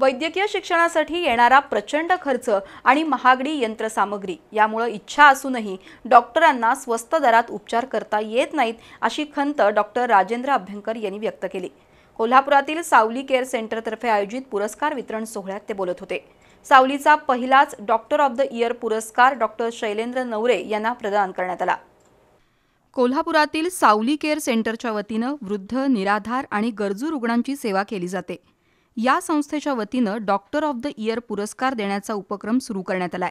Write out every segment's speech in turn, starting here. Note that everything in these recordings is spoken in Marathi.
वैद्यकीय शिक्षणासाठी येणारा प्रचंड खर्च आणि महागडी यंत्रसामग्री यामुळे इच्छा असूनही डॉक्टरांना स्वस्त दरात उपचार करता येत नाहीत अशी खंत डॉक्टर राजेंद्र अभ्यंकर यांनी व्यक्त केली कोल्हापुरातील सावली केअर सेंटरतर्फे आयोजित पुरस्कार वितरण सोहळ्यात ते बोलत होते सावलीचा पहिलाच डॉक्टर ऑफ द इयर पुरस्कार डॉक्टर शैलेंद्र नवरे यांना प्रदान करण्यात आला कोल्हापुरातील सावली केअर सेंटरच्या वतीनं वृद्ध निराधार आणि गरजू रुग्णांची सेवा केली जाते या संस्थेच्या वतीनं डॉक्टर ऑफ द इयर पुरस्कार देण्याचा उपक्रम सुरू करण्यात आलाय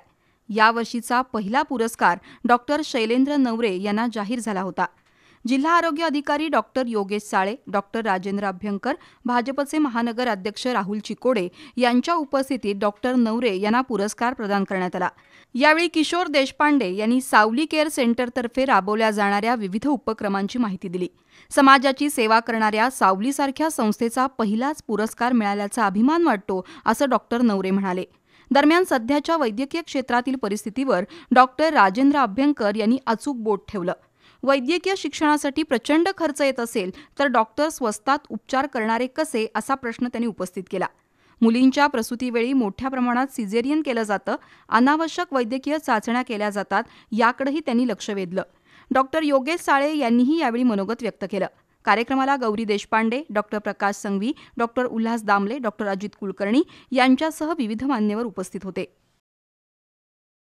यावर्षीचा पहिला पुरस्कार डॉक्टर शैलेंद्र नवरे यांना जाहीर झाला होता जिल्हा आरोग्य अधिकारी डॉक्टर योगेश साळे डॉक्टर राजेंद्र अभ्यंकर भाजपचे महानगर अध्यक्ष राहुल चिकोडे यांच्या उपस्थितीत डॉक्टर नवरे यांना पुरस्कार प्रदान करण्यात आला यावेळी किशोर देशपांडे यांनी सावली केअर सेंटरतर्फे राबवल्या जाणाऱ्या विविध उपक्रमांची माहिती दिली समाजाची सेवा करणाऱ्या सावलीसारख्या संस्थेचा पहिलाच पुरस्कार मिळाल्याचा अभिमान वाटतो असं डॉक्टर नवरे म्हणाले दरम्यान सध्याच्या वैद्यकीय क्षेत्रातील परिस्थितीवर डॉक्टर राजेंद्र अभ्यंकर यांनी अचूक बोट ठेवलं वैद्यकीय शिक्षणासाठी प्रचंड खर्च येत असेल तर डॉक्टर स्वस्तात उपचार करणारे कसे असा प्रश्न त्यांनी उपस्थित केला मुलींच्या प्रसूतीवेळी मोठ्या प्रमाणात सिझेरियन केलं जातं अनावश्यक वैद्यकीय चाचण्या केल्या जातात याकडेही त्यांनी लक्ष वेधलं डॉक्टर योगेश साळे यांनीही यावेळी मनोगत व्यक्त केलं कार्यक्रमाला Gauri Deshpande doctor Prakash Sanghvi doctor Ulhas Damle doctor Ajit Kulkarni यांच्यासह विविध मान्यवर उपस्थित होते